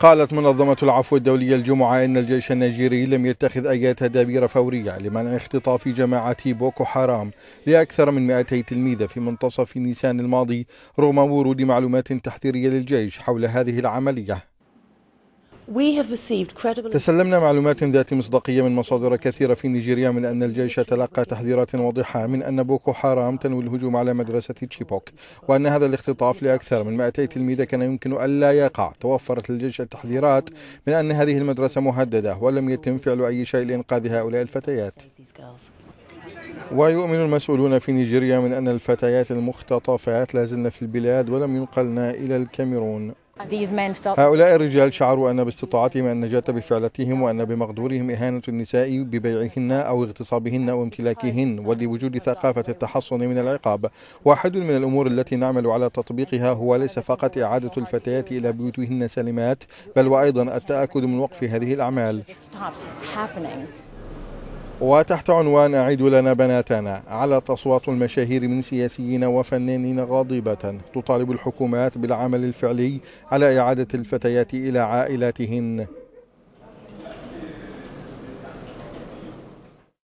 قالت منظمة العفو الدولية الجمعة إن الجيش النيجيري لم يتخذ أي تدابير فورية لمنع اختطاف جماعة بوكو حرام لأكثر من 200 تلميذ في منتصف نيسان الماضي رغم ورود معلومات تحذيرية للجيش حول هذه العملية تسلمنا معلومات ذات مصداقية من مصادر كثيرة في نيجيريا من أن الجيش تلقى تحذيرات واضحة من أن بوكو حرام تنوي الهجوم على مدرسة تشيبوك وأن هذا الاختطاف لأكثر من 200 تلميذ كان يمكن ألا يقع توفرت للجيش التحذيرات من أن هذه المدرسة مهددة ولم يتم فعل أي شيء لإنقاذ هؤلاء الفتيات ويؤمن المسؤولون في نيجيريا من أن الفتيات المختطفات لازلن في البلاد ولم ينقلن إلى الكاميرون هؤلاء الرجال شعروا أن باستطاعتهم النجاة بفعلتهم وأن بمقدورهم إهانة النساء ببيعهن أو اغتصابهن أو امتلاكهن ولوجود ثقافة التحصن من العقاب واحد من الأمور التي نعمل على تطبيقها هو ليس فقط إعادة الفتيات إلى بيوتهن سالمات بل وأيضا التأكد من وقف هذه الأعمال وتحت عنوان أعيد لنا بناتنا علت أصوات المشاهير من سياسيين وفنانين غاضبة تطالب الحكومات بالعمل الفعلي على إعادة الفتيات إلى عائلاتهن